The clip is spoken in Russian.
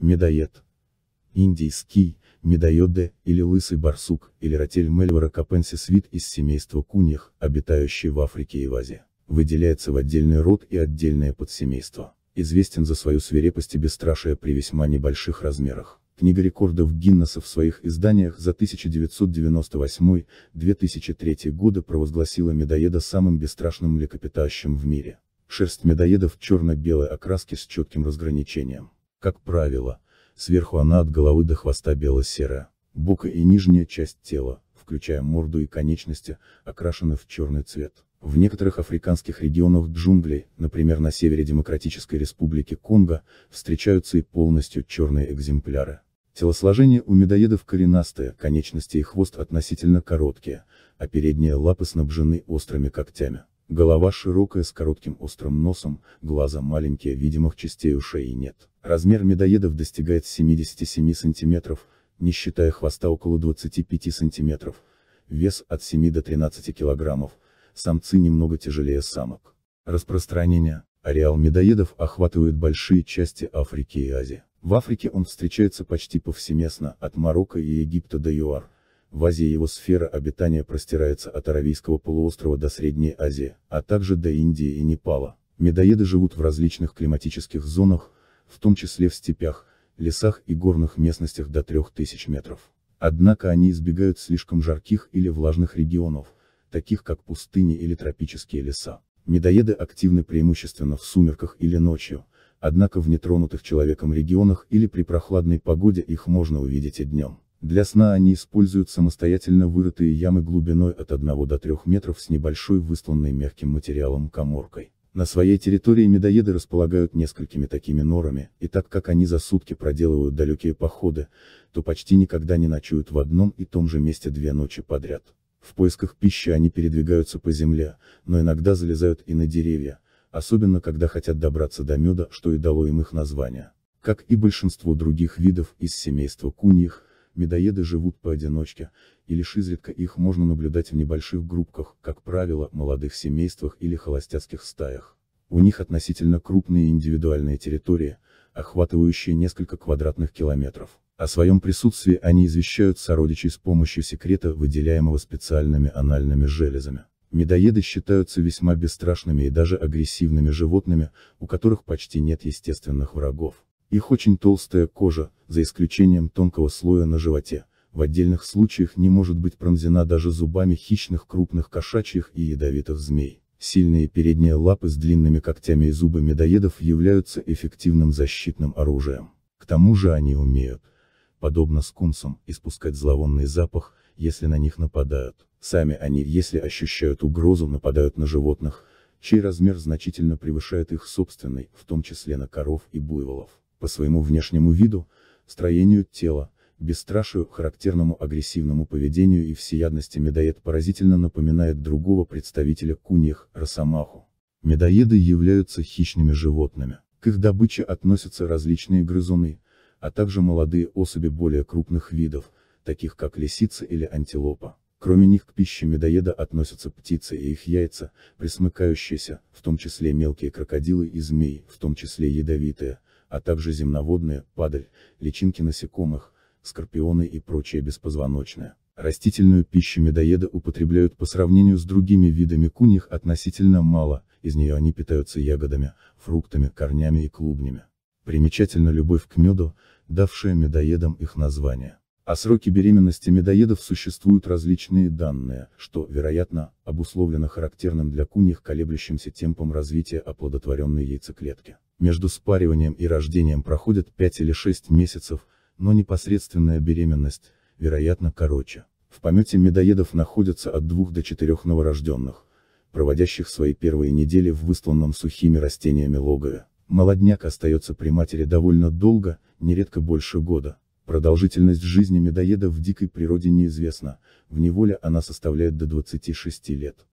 Медоед. Индийский, медоеды, или лысый барсук, или ротель Мельвора капенсис вид из семейства куньих, обитающий в Африке и в Азии. Выделяется в отдельный род и отдельное подсемейство. Известен за свою свирепость и бесстрашие при весьма небольших размерах. Книга рекордов Гиннесса в своих изданиях за 1998-2003 годы провозгласила медоеда самым бесстрашным млекопитающим в мире. Шерсть медоедов черно-белой окраски с четким разграничением. Как правило, сверху она от головы до хвоста бело-серая. бока и нижняя часть тела, включая морду и конечности, окрашены в черный цвет. В некоторых африканских регионах джунглей, например на севере Демократической Республики Конго, встречаются и полностью черные экземпляры. Телосложение у медоедов коренастое, конечности и хвост относительно короткие, а передние лапы снабжены острыми когтями. Голова широкая с коротким острым носом, глаза маленькие, видимых частей ушей нет. Размер медоедов достигает 77 сантиметров, не считая хвоста около 25 сантиметров. Вес от 7 до 13 килограммов. Самцы немного тяжелее самок. Распространение. Ареал медоедов охватывает большие части Африки и Азии. В Африке он встречается почти повсеместно, от Марокко и Египта до ЮАР. В Азии его сфера обитания простирается от Аравийского полуострова до Средней Азии, а также до Индии и Непала. Медоеды живут в различных климатических зонах, в том числе в степях, лесах и горных местностях до 3000 метров. Однако они избегают слишком жарких или влажных регионов, таких как пустыни или тропические леса. Медоеды активны преимущественно в сумерках или ночью, однако в нетронутых человеком регионах или при прохладной погоде их можно увидеть и днем. Для сна они используют самостоятельно вырытые ямы глубиной от 1 до 3 метров с небольшой выстланной мягким материалом коморкой. На своей территории медоеды располагают несколькими такими норами, и так как они за сутки проделывают далекие походы, то почти никогда не ночуют в одном и том же месте две ночи подряд. В поисках пищи они передвигаются по земле, но иногда залезают и на деревья, особенно когда хотят добраться до меда, что и дало им их название. Как и большинство других видов из семейства куньих, Медоеды живут поодиночке, и лишь изредка их можно наблюдать в небольших группках, как правило, молодых семействах или холостяцких стаях. У них относительно крупные индивидуальные территории, охватывающие несколько квадратных километров. О своем присутствии они извещают сородичей с помощью секрета, выделяемого специальными анальными железами. Медоеды считаются весьма бесстрашными и даже агрессивными животными, у которых почти нет естественных врагов. Их очень толстая кожа, за исключением тонкого слоя на животе, в отдельных случаях не может быть пронзена даже зубами хищных крупных кошачьих и ядовитых змей. Сильные передние лапы с длинными когтями и зубы медоедов являются эффективным защитным оружием. К тому же они умеют, подобно скунсам, испускать зловонный запах, если на них нападают. Сами они, если ощущают угрозу, нападают на животных, чей размер значительно превышает их собственный, в том числе на коров и буйволов по своему внешнему виду, строению тела, бесстрашию, характерному агрессивному поведению и всеядности медоед поразительно напоминает другого представителя куньих, росомаху. Медоеды являются хищными животными. К их добыче относятся различные грызуны, а также молодые особи более крупных видов, таких как лисица или антилопа. Кроме них к пище медоеда относятся птицы и их яйца, присмыкающиеся, в том числе мелкие крокодилы и змеи, в том числе ядовитые, а также земноводные, падаль, личинки насекомых, скорпионы и прочее беспозвоночное. Растительную пищу медоеды употребляют по сравнению с другими видами куньих относительно мало, из нее они питаются ягодами, фруктами, корнями и клубнями. Примечательна любовь к меду, давшая медоедам их название. О а сроке беременности медоедов существуют различные данные, что, вероятно, обусловлено характерным для куних колеблющимся темпом развития оплодотворенной яйцеклетки. Между спариванием и рождением проходят 5 или 6 месяцев, но непосредственная беременность, вероятно, короче. В помете медоедов находятся от двух до четырех новорожденных, проводящих свои первые недели в выстланном сухими растениями логове. Молодняк остается при матери довольно долго, нередко больше года. Продолжительность жизни медоедов в дикой природе неизвестна, в неволе она составляет до 26 лет.